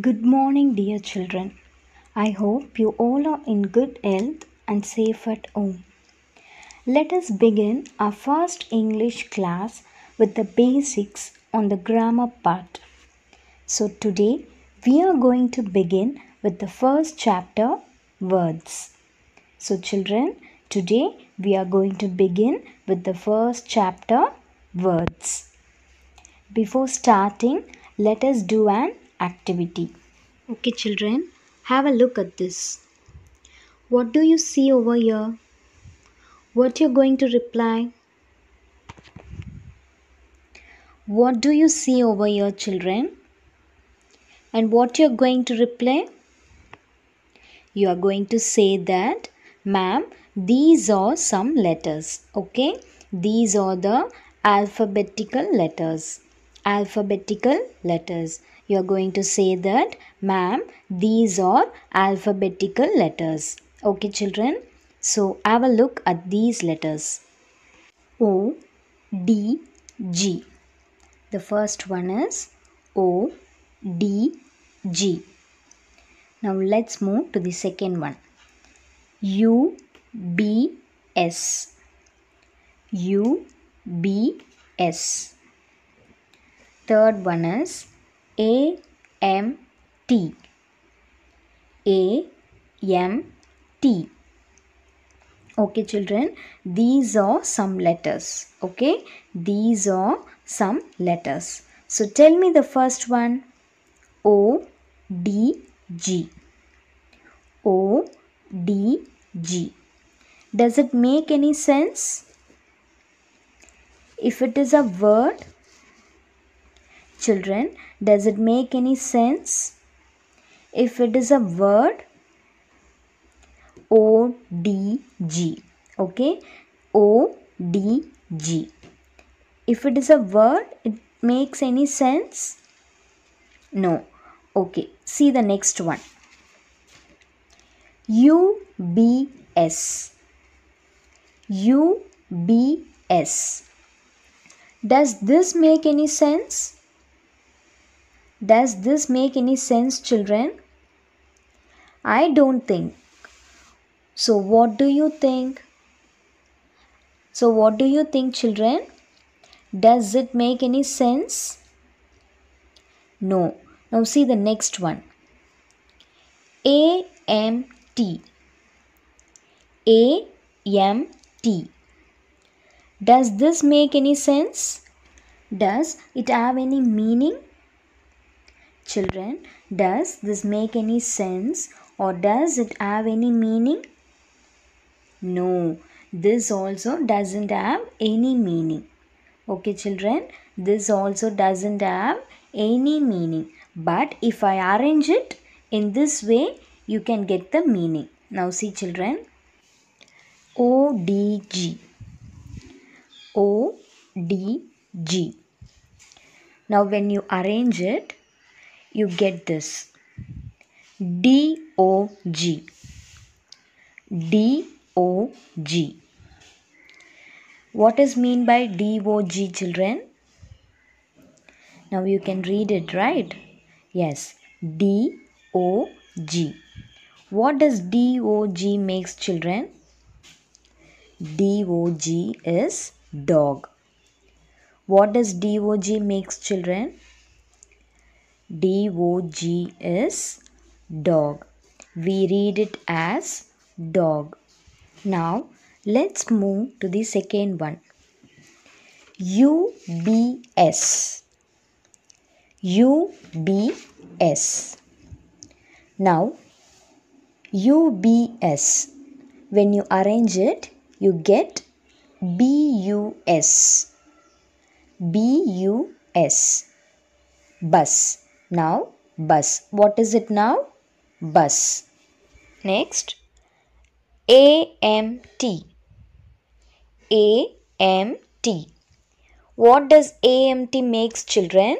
Good morning, dear children. I hope you all are in good health and safe at home. Let us begin our first English class with the basics on the grammar part. So, today we are going to begin with the first chapter words. So, children, today we are going to begin with the first chapter words. Before starting, let us do an activity. Okay children, have a look at this. What do you see over here? What you're going to reply? What do you see over here children? And what you're going to reply? You are going to say that, ma'am, these are some letters. Okay, these are the alphabetical letters alphabetical letters. You are going to say that, ma'am, these are alphabetical letters. Okay, children? So, have a look at these letters. O, D, G. The first one is O, D, G. Now, let's move to the second one. U, B, S. U, B, S third one is A M T A M T. Okay, children, these are some letters. Okay, these are some letters. So tell me the first one O D G. O D G. Does it make any sense? If it is a word, Children, does it make any sense? If it is a word, O D G. Okay, O D G. If it is a word, it makes any sense? No. Okay, see the next one. UBS. UBS. Does this make any sense? Does this make any sense, children? I don't think. So, what do you think? So, what do you think, children? Does it make any sense? No. Now, see the next one. A M T. A M T. Does this make any sense? Does it have any meaning? Children, does this make any sense or does it have any meaning? No, this also doesn't have any meaning. Okay, children, this also doesn't have any meaning. But if I arrange it in this way, you can get the meaning. Now see children. O D G, O D G. Now when you arrange it, you get this D O G. D O G. What what is mean by DOG children now you can read it right yes DOG what does DOG makes children DOG is dog what does DOG makes children D O G is dog. We read it as dog. Now let's move to the second one. U B S. U B S. Now UBS. When you arrange it, you get B U S. B U S. BUS. Bus. Now bus. What is it now? Bus. Next A M T. A M T. What does AMT makes children?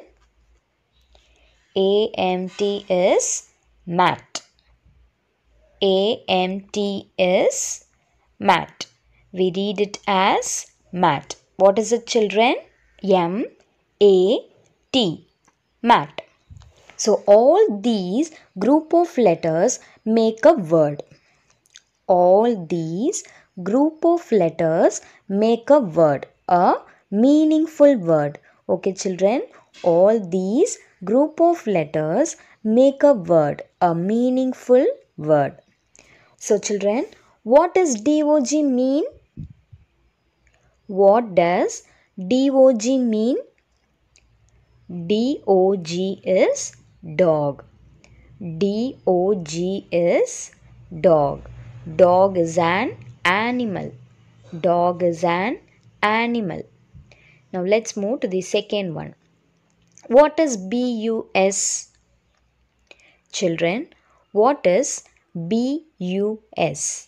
AMT is mat. AMT is mat. We read it as mat. What is it children? M A T. Mat. So all these group of letters make a word. All these group of letters make a word, a meaningful word. Okay children, all these group of letters make a word, a meaningful word. So children, what does DOG mean? What does DOG mean? DOG is dog. D O G is dog. Dog is an animal. Dog is an animal. Now let's move to the second one. What is B U S? Children, what is B U S?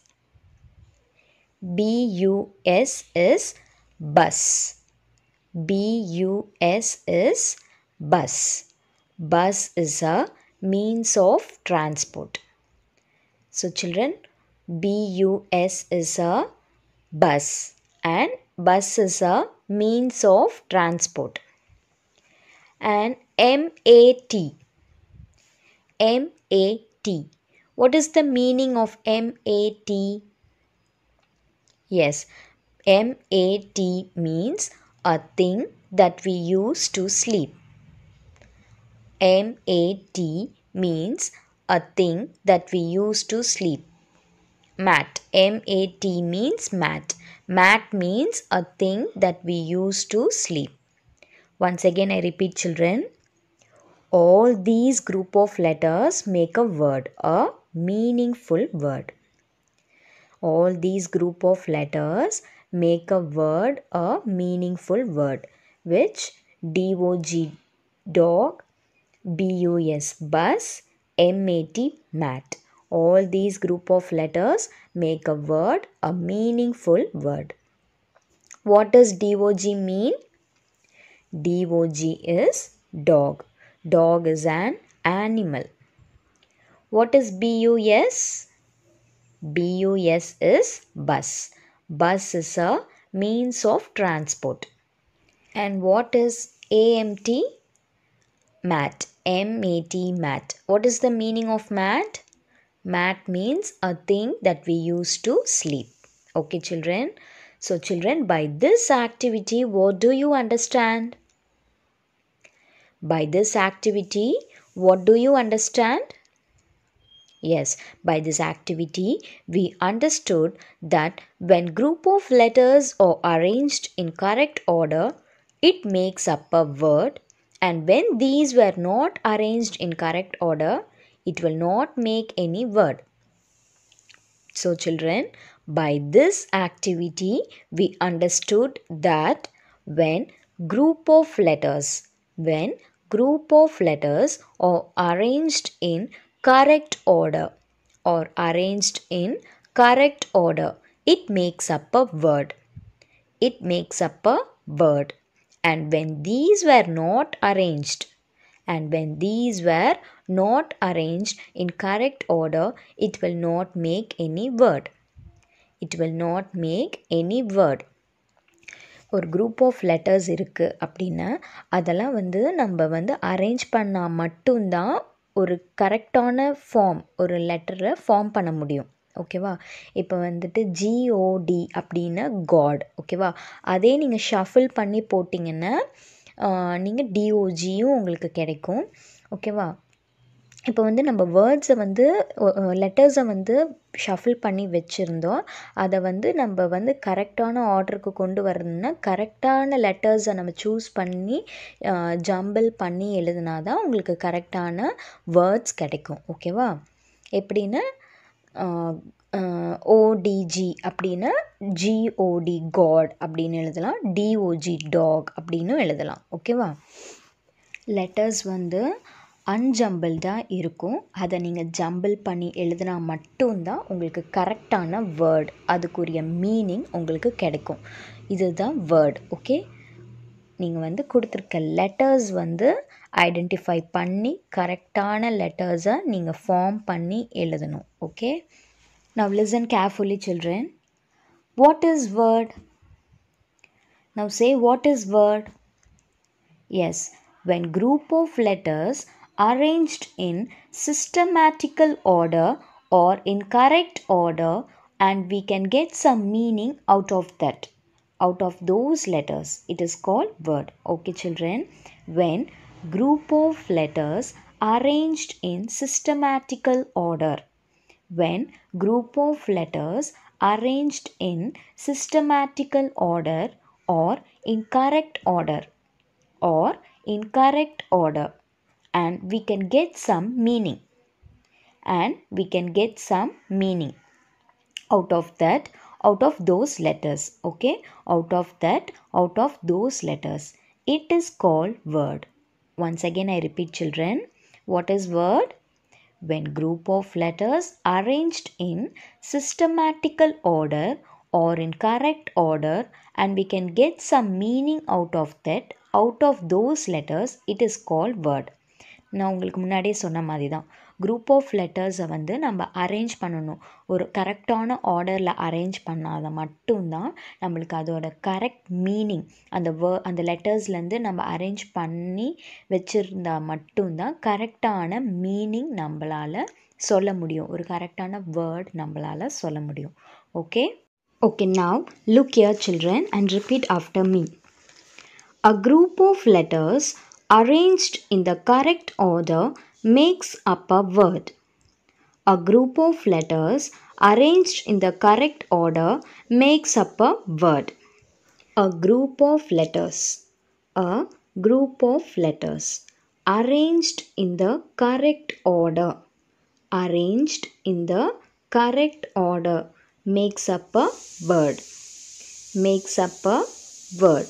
B U S is bus. B U S is bus. Bus is a means of transport. So children, BUS is a bus and bus is a means of transport. And MAT. MAT. What is the meaning of MAT? Yes, MAT means a thing that we use to sleep. M-A-T means a thing that we use to sleep. Mat. M-A-T means mat. Mat means a thing that we use to sleep. Once again I repeat children. All these group of letters make a word, a meaningful word. All these group of letters make a word a meaningful word which dog dog BUS, bus, MAT, mat. All these group of letters make a word, a meaningful word. What does DOG mean? DOG is dog. Dog is an animal. What is BUS? BUS is bus. Bus is a means of transport. And what is AMT? mat mat mat what is the meaning of mat mat means a thing that we use to sleep okay children so children by this activity what do you understand by this activity what do you understand Yes, by this activity, we understood that when group of letters are arranged in correct order, it makes up a word and when these were not arranged in correct order, it will not make any word. So, children, by this activity, we understood that when group of letters, when group of letters are arranged in correct order or arranged in correct order, it makes up a word. It makes up a word. and when these were not arranged and when these were not arranged in correct order it will not make any word it will not make any word ஒரு group of letters இருக்குது அப்படின்னா அதெல்லாம் வந்து நம்ம வந்து arrange பண்ணால் மட்டும்தான் ஒரு கரெக்டான ஃபார்ம் ஒரு லெட்டரை ஃபார்ம் பண்ண முடியும் ஓகேவா இப்போ வந்துட்டு ஜிஓடி அப்படின்னா காட் ஓகேவா அதே நீங்கள் ஷஃபிள் பண்ணி போட்டிங்கன்னா நீங்கள் டிஓஜியும் உங்களுக்கு கிடைக்கும் ஓகேவா இப்போ வந்து நம்ம வேர்ட்ஸை வந்து லெட்டர்ஸை வந்து ஷஃபிள் பண்ணி வச்சுருந்தோம் அதை வந்து நம்ம வந்து கரெக்டான ஆர்டருக்கு கொண்டு வரணும்னா கரெக்டான லெட்டர்ஸை நம்ம சூஸ் பண்ணி ஜம்பிள் பண்ணி எழுதுனா தான் உங்களுக்கு கரெக்டான வேர்ட்ஸ் கிடைக்கும் ஓகேவா எப்படின்னா ஓடிஜி அப்படின்னா ஜிஓடி காட் அப்படின்னு எழுதலாம் டிஓஜி டாக் அப்படின்னும் எழுதலாம் ஓகேவா லெட்டர்ஸ் வந்து அன்ஜம்பிள்டாக இருக்கும் அதை நீங்கள் ஜம்பிள் பண்ணி எழுதினா மட்டும்தான் உங்களுக்கு கரெக்டான வேர்ட் அதுக்குரிய மீனிங் உங்களுக்கு கிடைக்கும் இதுதான் வேர்ட் ஓகே நீங்கள் வந்து கொடுத்துருக்க லெட்டர்ஸ் வந்து ஐடென்டிஃபை பண்ணி கரெக்டான லெட்டர்ஸை நீங்கள் ஃபார்ம் பண்ணி எழுதணும் okay now listen carefully children what is word now say what is word yes when group of letters arranged in systematical order or in correct order and we can get some meaning out of that out of those letters it is called word okay children when group of letters arranged in systematical order when group of letters arranged in systematical order or in correct order or in correct order and we can get some meaning and we can get some meaning out of that out of those letters okay out of that out of those letters it is called word once again i repeat children what is word when group of letters arranged in systematical order or in correct order and we can get some meaning out of that out of those letters it is called word நான் உங்களுக்கு முன்னாடியே சொன்ன மாதிரி group of லெட்டர்ஸை வந்து நம்ம arrange பண்ணணும் ஒரு கரெக்டான ஆர்டரில் அரேஞ்ச் பண்ணால் மட்டும்தான் நம்மளுக்கு அதோட கரெக்ட் மீனிங் அந்த வே அந்த லெட்டர்ஸ்லேருந்து நம்ம அரேஞ்ச் பண்ணி வச்சுருந்தா மட்டும்தான் கரெக்டான மீனிங் நம்மளால் சொல்ல முடியும் ஒரு கரெக்டான வேர்ட் நம்மளால் சொல்ல முடியும் okay okay now look here children and repeat after me a group of letters arranged in the correct order makes up a word. A group of letters arranged in the correct order makes up a word. A group of letters. A group of letters arranged in the correct order. Arranged in the correct order makes up a word. Makes up a word.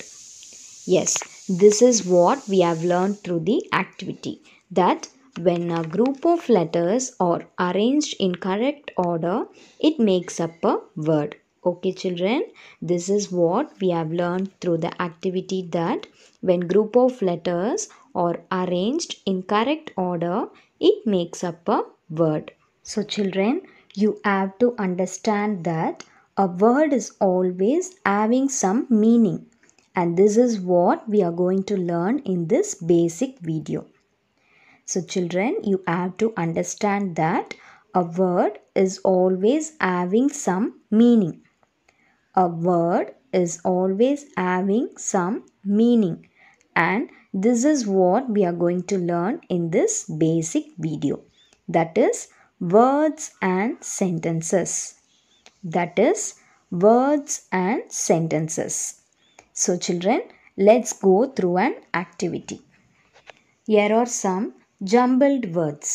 Yes, this is what we have learned through the activity that when a group of letters are arranged in correct order, it makes up a word. Okay children, this is what we have learned through the activity that when group of letters are arranged in correct order, it makes up a word. So children, you have to understand that a word is always having some meaning and this is what we are going to learn in this basic video. So children, you have to understand that a word is always having some meaning. A word is always having some meaning. And this is what we are going to learn in this basic video. That is words and sentences. That is words and sentences. So children, let's go through an activity. Here are some jumbled words.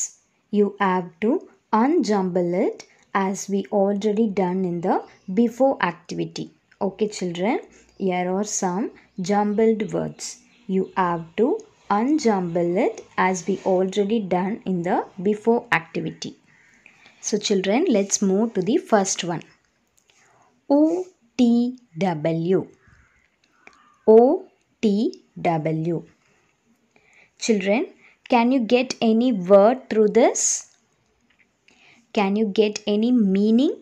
You have to unjumble it as we already done in the before activity. Okay children, here are some jumbled words. You have to unjumble it as we already done in the before activity. So children, let's move to the first one. O T W O T W. Children, can you get any word through this? Can you get any meaning?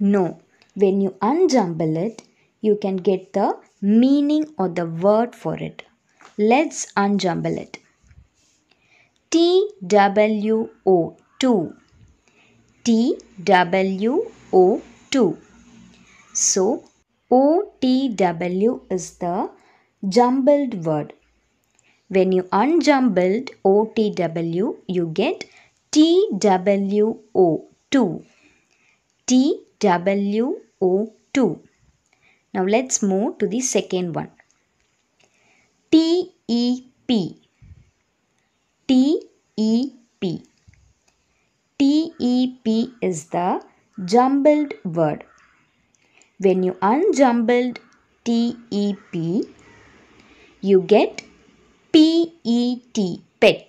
No. When you unjumble it, you can get the meaning or the word for it. Let's unjumble it. T W O 2. T W O 2. So, O T W is the jumbled word. When you unjumbled OTW, you get TWO2. TWO2. Now let's move to the second one. TEP. TEP. TEP is the jumbled word. When you unjumbled TEP, you get PET pet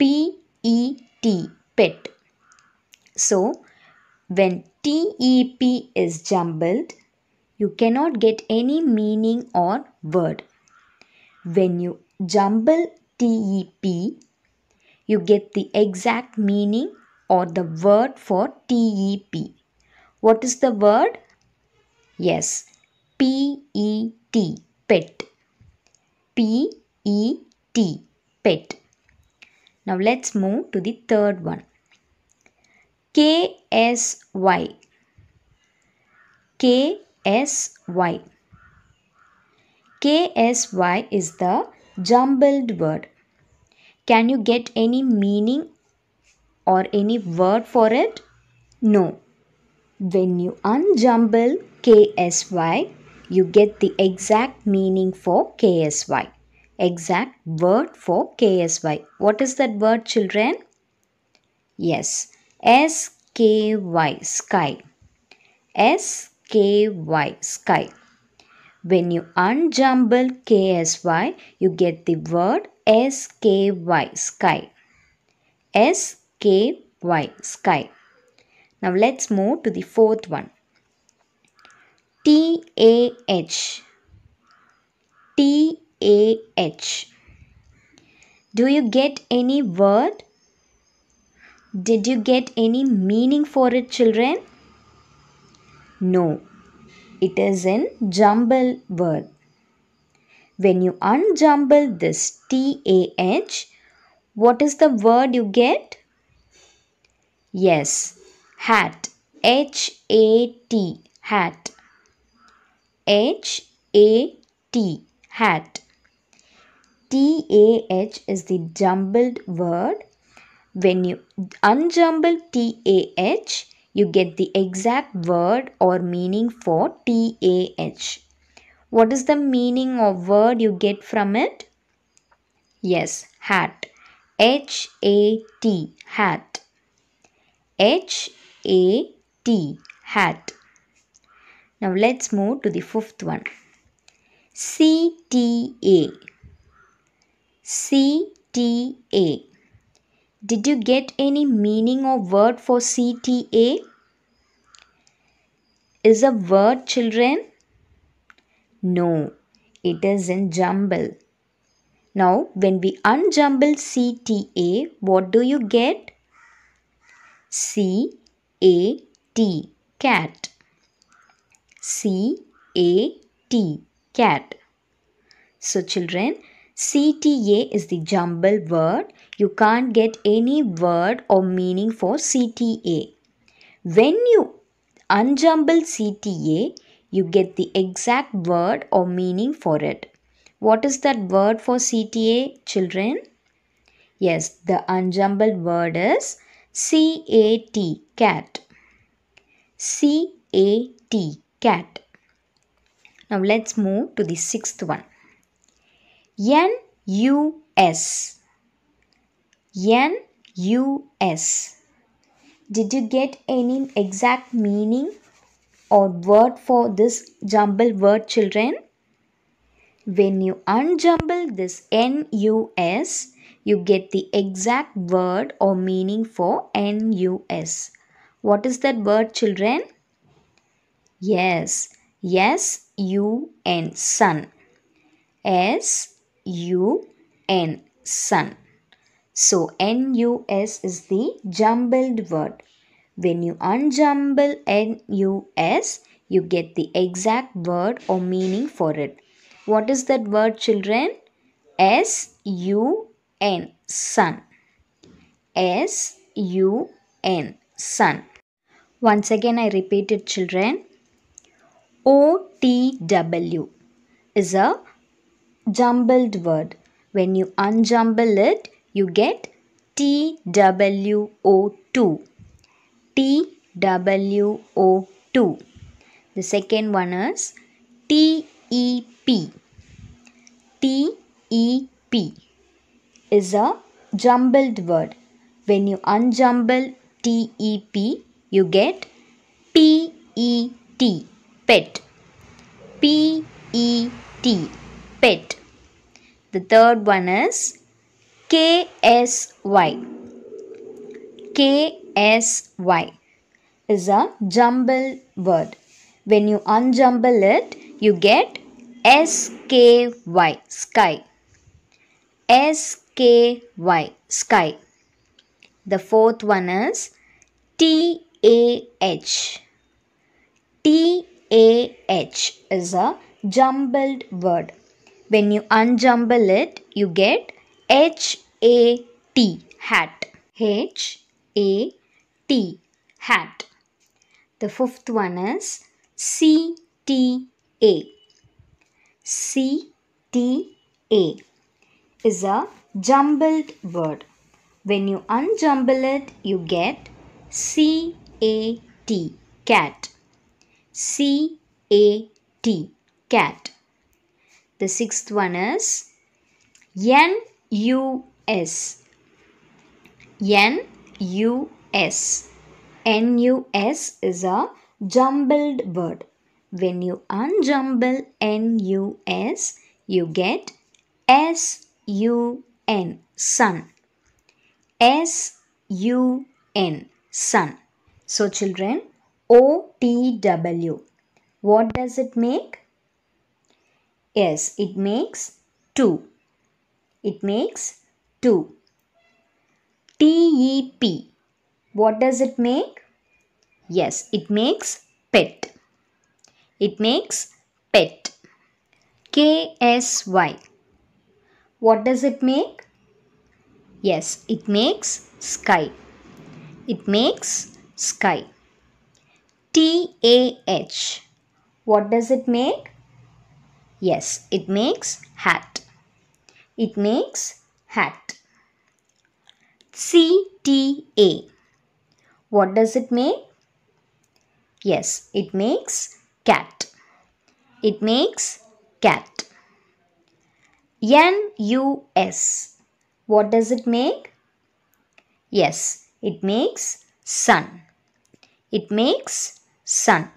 PET pet so when TEP is jumbled you cannot get any meaning or word when you jumble TEP you get the exact meaning or the word for TEP what is the word yes PET pet P E T, pet. Now let's move to the third one. K S Y. K S Y. K S Y is the jumbled word. Can you get any meaning or any word for it? No. When you unjumble KSY, you get the exact meaning for KSY. Exact word for KSY. What is that word children? Yes, S-K-Y, sky. S-K-Y, sky. When you unjumble KSY, you get the word SKY, sky. SKY, sky. Now let's move to the fourth one. T A H. T A H. Do you get any word? Did you get any meaning for it, children? No, it is a jumble word. When you unjumble this TAH, what is the word you get? Yes, hat. H A T, hat. H A T hat. T A H is the jumbled word. When you unjumble T A H, you get the exact word or meaning for T A H. What is the meaning of word you get from it? Yes, hat. H A T hat. H A T hat. Now let's move to the fifth one. CTA. CTA. Did you get any meaning or word for CTA? Is a word children? No, it isn't jumble. Now when we unjumble CTA, what do you get? C A T cat. C A T cat. So children, CTA is the jumble word. You can't get any word or meaning for CTA. When you unjumble CTA, you get the exact word or meaning for it. What is that word for CTA, children? Yes, the unjumbled word is C A T cat. C A T cat. Now let's move to the sixth one. N-U-S. N-U-S. Did you get any exact meaning or word for this jumble word children? When you unjumble this N-U-S, you get the exact word or meaning for N-U-S. What is that word children? Yes, yes, you and sun. S U N sun. So N U S is the jumbled word. When you unjumble N U S, you get the exact word or meaning for it. What is that word, children? S U N sun. S U N sun. Once again, I repeat it, children. OTW is a jumbled word. When you unjumble it, you get TWO2. TWO2. The second one is TEP. TEP is a jumbled word. When you unjumble TEP, you get PET pet p e t pet the third one is k s y k s y is a jumble word when you unjumble it you get s k y sky s k y sky the fourth one is t a h T AH is a jumbled word. When you unjumble it, you get H-A-T, hat. H-A-T, hat. The fifth one is C-T-A. C-T-A is a jumbled word. When you unjumble it, you get C-A-T, cat. C A T cat. The sixth one is N U S. N U S. N U S is a jumbled word. When you unjumble N U S, you get S U N sun. S U N sun. So children, OTW. What does it make? Yes, it makes 2. It makes 2. TEP. What does it make? Yes, it makes pet. It makes pet. KSY. What does it make? Yes, it makes sky. It makes sky. TAH. What does it make? Yes, it makes hat. It makes hat. CTA. What does it make? Yes, it makes cat. It makes cat. NUS. What does it make? Yes, it makes sun. It makes sun.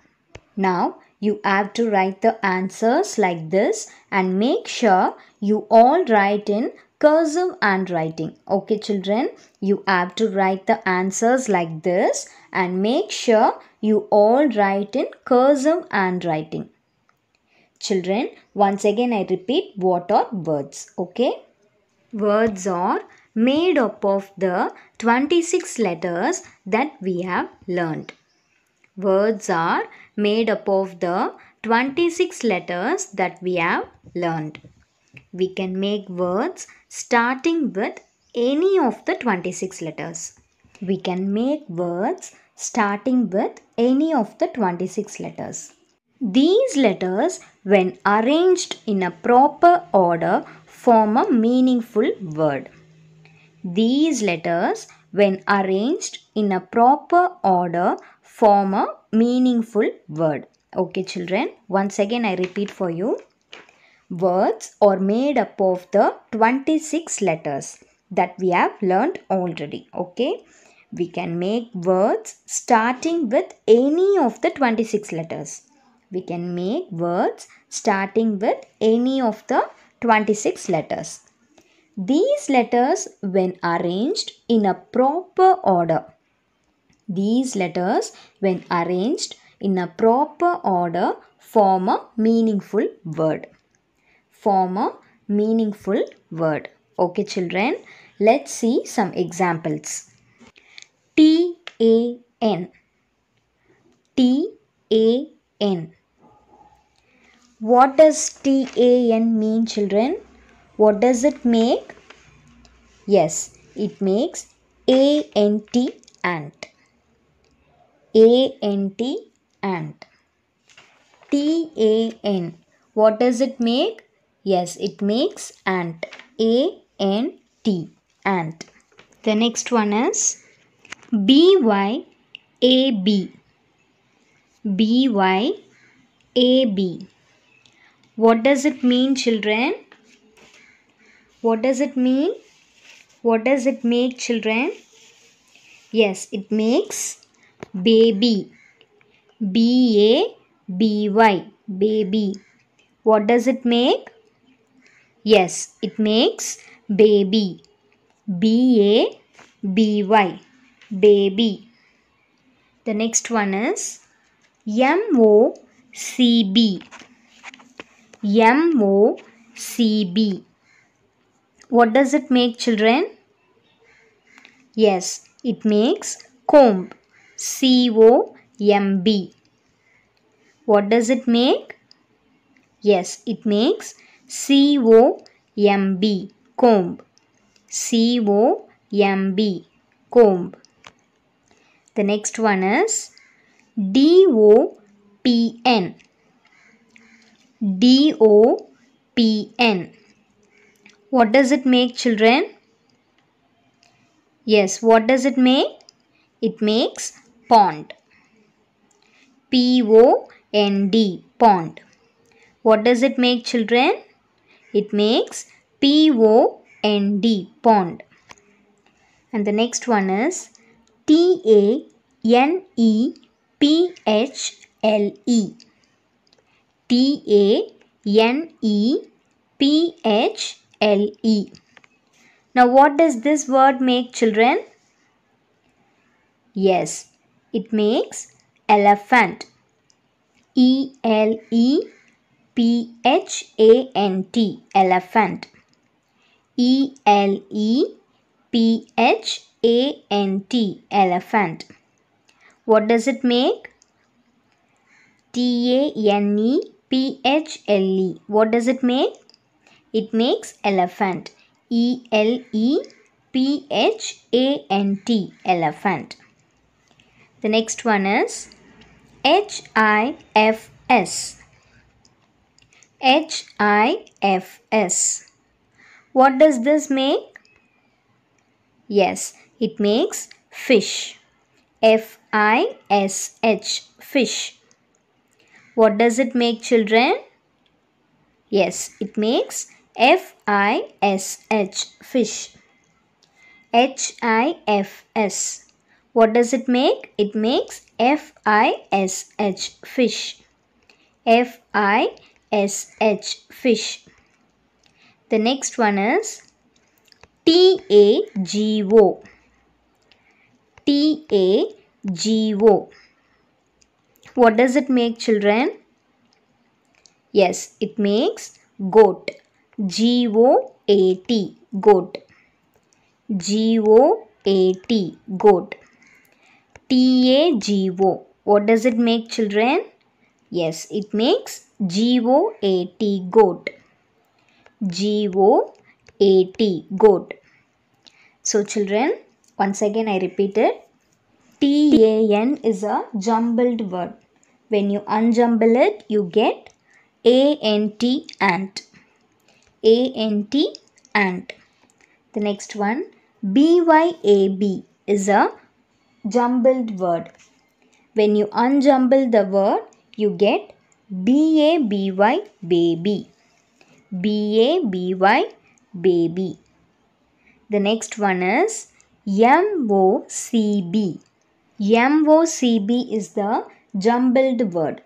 Now you have to write the answers like this and make sure you all write in cursive handwriting. Okay children, you have to write the answers like this and make sure you all write in cursive handwriting. Children, once again I repeat what are words, okay? Words are made up of the 26 letters that we have learned. Words are made up of the 26 letters that we have learned. We can make words starting with any of the 26 letters. We can make words starting with any of the 26 letters. These letters, when arranged in a proper order, form a meaningful word. These letters, when arranged in a proper order, form a meaningful word. Okay, children, once again I repeat for you. Words are made up of the 26 letters that we have learned already. Okay, we can make words starting with any of the 26 letters. We can make words starting with any of the 26 letters. These letters, when arranged in a proper order, these letters, when arranged in a proper order, form a meaningful word. Form a meaningful word. Okay children, let's see some examples. T-A-N T-A-N What does T-A-N mean children? What does it make? Yes, it makes A-N-T ant. A N T ant. T A N. What does it make? Yes, it makes ant. A N T ant. The next one is B Y A B. B Y A B. What does it mean, children? What does it mean? What does it make, children? Yes, it makes baby b a b y baby what does it make yes it makes baby b a b y baby the next one is m o c b m o c b what does it make children yes it makes comb COMB. What does it make? Yes, it makes COMB, comb. COMB, comb. The next one is DOPN. DOPN. What does it make children? Yes, what does it make? It makes pond. P-O-N-D, pond. What does it make children? It makes P-O-N-D, pond. And the next one is T-A-N-E-P-H-L-E. T-A-N-E-P-H-L-E. Now what does this word make children? Yes, it makes elephant. E L E P H A N T elephant. E L E P H A N T elephant. What does it make? T A N E P H L E. What does it make? It makes elephant. E L E P H A N T elephant. The next one is HIFS. HIFS. What does this make? Yes, it makes fish. F-I-S-H, fish. What does it make children? Yes, it makes F-I-S-H, fish. H-I-F-S. What does it make? It makes F-I-S-H, fish. F-I-S-H, fish. The next one is T-A-G-O. T-A-G-O. What does it make children? Yes, it makes goat. G-O-A-T, goat. G-O-A-T, goat. T-A-G-O. What does it make children? Yes, it makes G-O-A-T, goat. G-O-A-T, goat. So children, once again I repeat it. T-A-N is a jumbled word. When you unjumble it, you get A-N-T, ant. A-N-T, ant. The next one, B-Y-A-B is a jumbled word. When you unjumble the word, you get B-A-B-Y, baby. B-A-B-Y, baby. The next one is M-O-C-B. M-O-C-B is the jumbled word.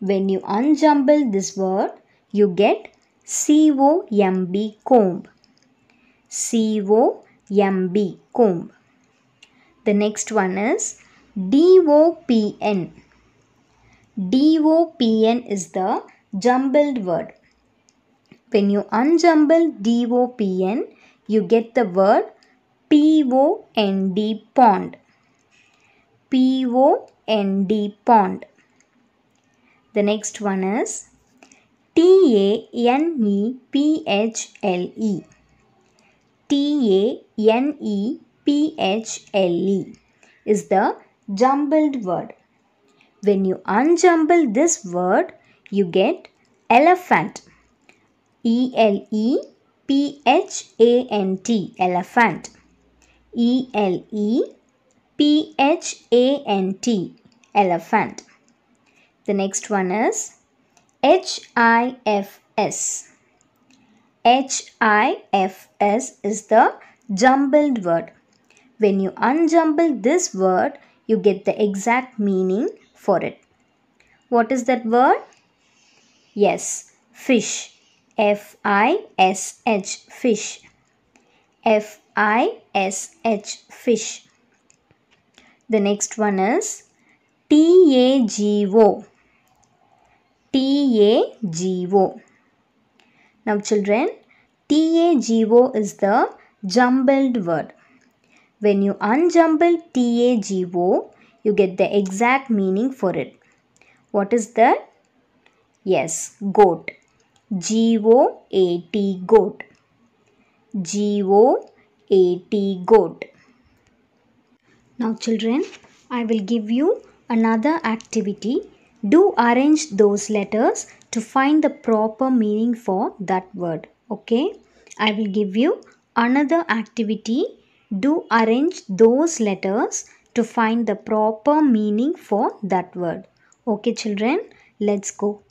When you unjumble this word, you get C-O-M-B, comb. C-O-M-B, comb. The next one is DOPN. DOPN is the jumbled word. When you unjumble DOPN, you get the word P-O-N-D pond. P-O-N-D pond. The next one is T A N E P H L E. T A N E PHLE is the jumbled word. When you unjumble this word, you get elephant. E L E P H A N T elephant. E L E P H A N T elephant. The next one is H I F S. H I F S is the jumbled word. When you unjumble this word, you get the exact meaning for it. What is that word? Yes, fish. F I S H, fish. F I S H, fish. The next one is T A G O. T A G O. Now, children, T A G O is the jumbled word. When you unjumble TAGO, you get the exact meaning for it. What is that? Yes, goat. G-O-A-T, goat. G-O-A-T, goat. Now children, I will give you another activity. Do arrange those letters to find the proper meaning for that word. Okay, I will give you another activity do arrange those letters to find the proper meaning for that word. Okay children, let's go.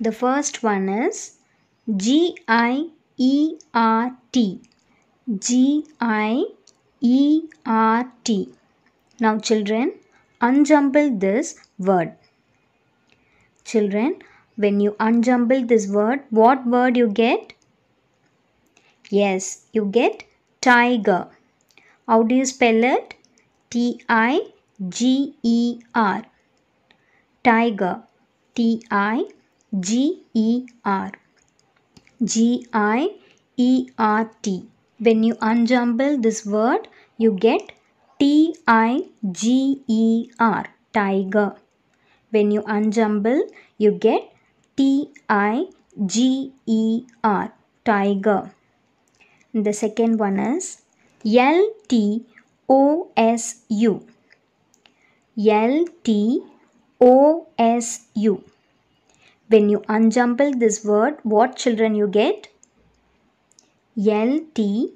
The first one is G I E R T. G I E R T. Now children, unjumble this word. Children, when you unjumble this word, what word you get? Yes, you get tiger. How do you spell it? T I G E R. Tiger. T I G E R. G I E R T. When you unjumble this word, you get T I G E R. Tiger. When you unjumble, you get T I G E R. Tiger. the second one is L T O S U. L T O S U. When you unjumble this word, what children you get? LTOSU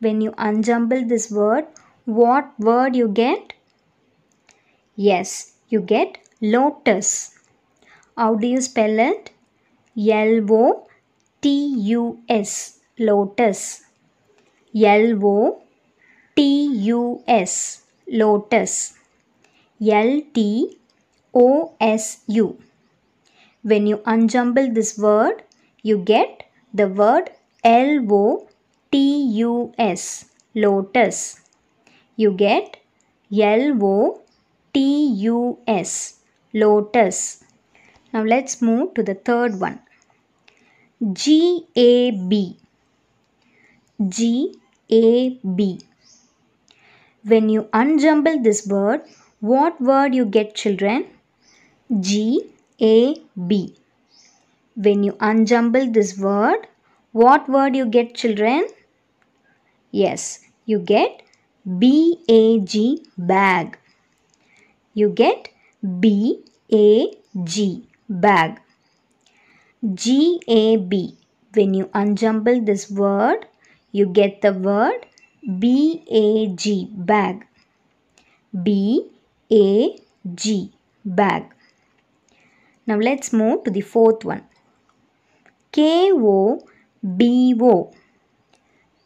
When you unjumble this word, what word you get? Yes, you get lotus. How do you spell it? L-O-T-U-S lotus L O T U S lotus L T O S U When you unjumble this word you get the word L O T U S lotus you get L O T U S lotus now let's move to the third one G A B G A B. When you unjumble this word, what word you get children? G A B. When you unjumble this word, what word you get children? Yes, you get B A G bag. You get B A G bag. G A B. When you unjumble this word, you get the word B-A-G, bag. B-A-G, bag. Now let's move to the fourth one. K-O-B-O.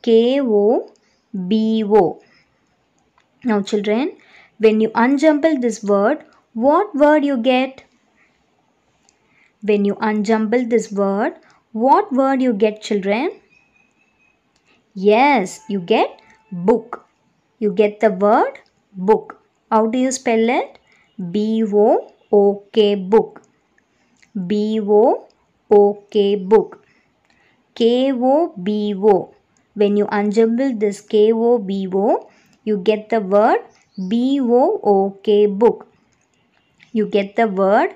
K-O-B-O. Now children, when you unjumble this word, what word you get? When you unjumble this word, what word you get children? Yes, you get book. You get the word book. How do you spell it? B-O-O-K book. B-O-O-K book. K-O-B-O. When you unjumble this K-O-B-O, you get the word B-O-O-K book. You get the word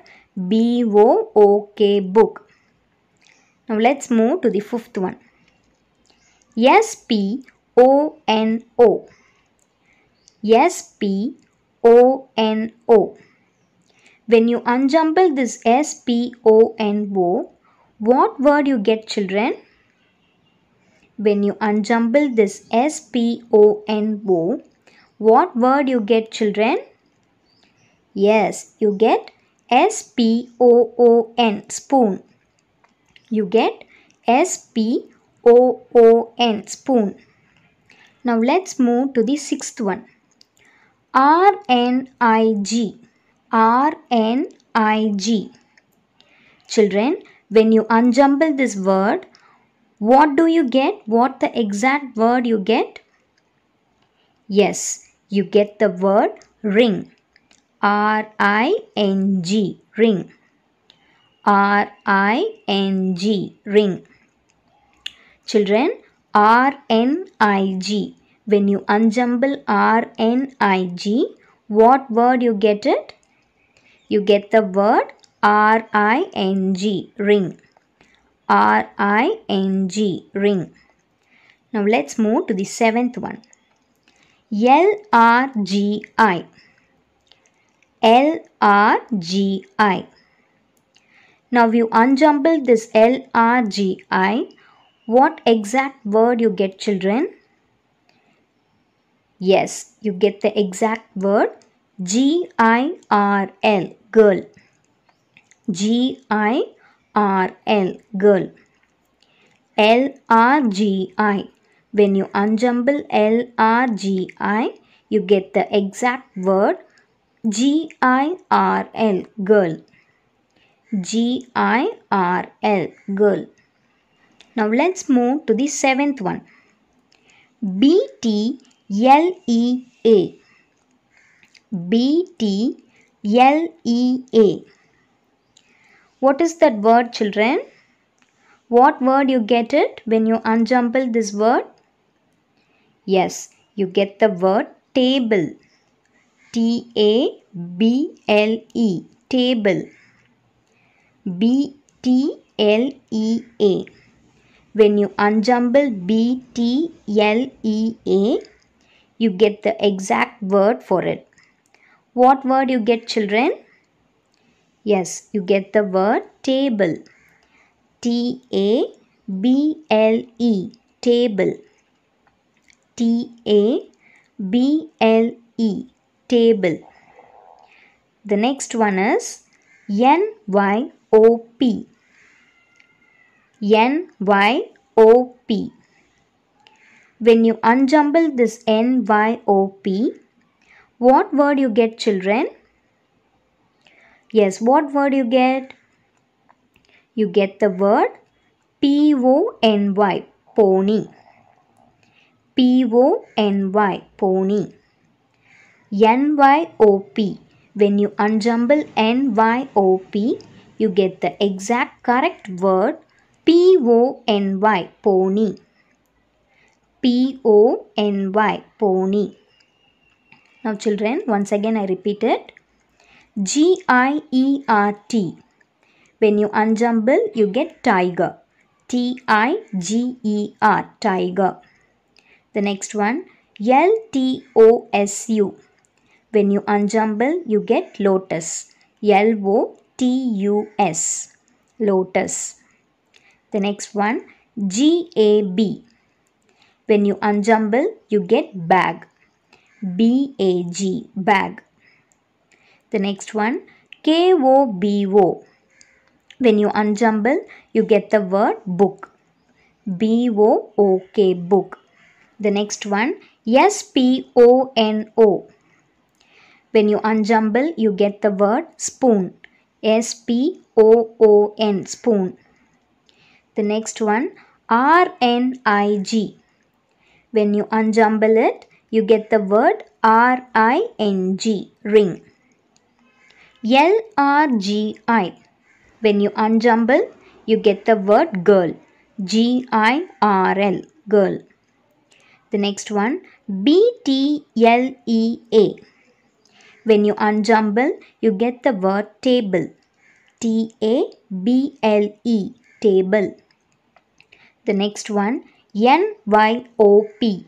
B-O-O-K book. Now let's move to the fifth one. S P O N O S P O N O When you unjumble this S P O N O what word you get children When you unjumble this S P O N O what word you get children Yes you get S P O O N spoon you get S P O-O-N, spoon. Now let's move to the sixth one. R-N-I-G, R-N-I-G. Children, when you unjumble this word, what do you get? What the exact word you get? Yes, you get the word ring. R-I-N-G, ring. R-I-N-G, ring. Children, R-N-I-G. When you unjumble R-N-I-G, what word you get it? You get the word R-I-N-G, ring. R-I-N-G, ring. Now let's move to the seventh one. L-R-G-I. L-R-G-I. Now you unjumble this L-R-G-I. What exact word you get children? Yes, you get the exact word G I R L girl. G I R L girl. L R G I. When you unjumble L R G I, you get the exact word G I R L girl. G I R L girl. Now let's move to the seventh one. B T L E A. B T L E A. What is that word children? What word you get it when you unjumble this word? Yes, you get the word table. T A B L E. Table. B T L E A when you unjumble B, T, L, E, A, you get the exact word for it. What word you get children? Yes, you get the word table. T A B L E table. T A B L E table. The next one is N Y O P NYOP. When you unjumble this NYOP, what word you get children? Yes, what word you get? You get the word P-O-N-Y, pony. P-O-N-Y, pony. N-Y-O-P. When you unjumble N-Y-O-P, you get the exact correct word P-O-N-Y pony P-O-N-Y pony now children once again I repeat it G-I-E-R-T when you unjumble you get tiger T-I-G-E-R tiger the next one L-T-O-S-U when you unjumble you get lotus L-O-T-U-S lotus the next one GAB. When you unjumble, you get bag. B-A-G, bag. The next one K-O-B-O. When you unjumble, you get the word book. B-O-O-K, book. The next one S-P-O-N-O. When you unjumble, you get the word spoon. S-P-O-O-N, spoon. The next one RNIG. When you unjumble it, you get the word R-I-N-G, ring. L-R-G-I. When you unjumble, you get the word girl, G-I-R-L, girl. The next one, B-T-L-E-A. When you unjumble, you get the word table, T-A-B-L-E, table. The next one NYOP.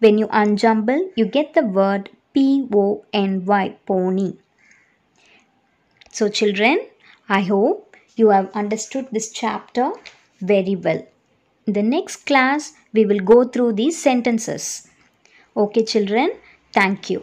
When you unjumble, you get the word P-O-N-Y, pony. So children, I hope you have understood this chapter very well. In the next class, we will go through these sentences. Okay children, thank you.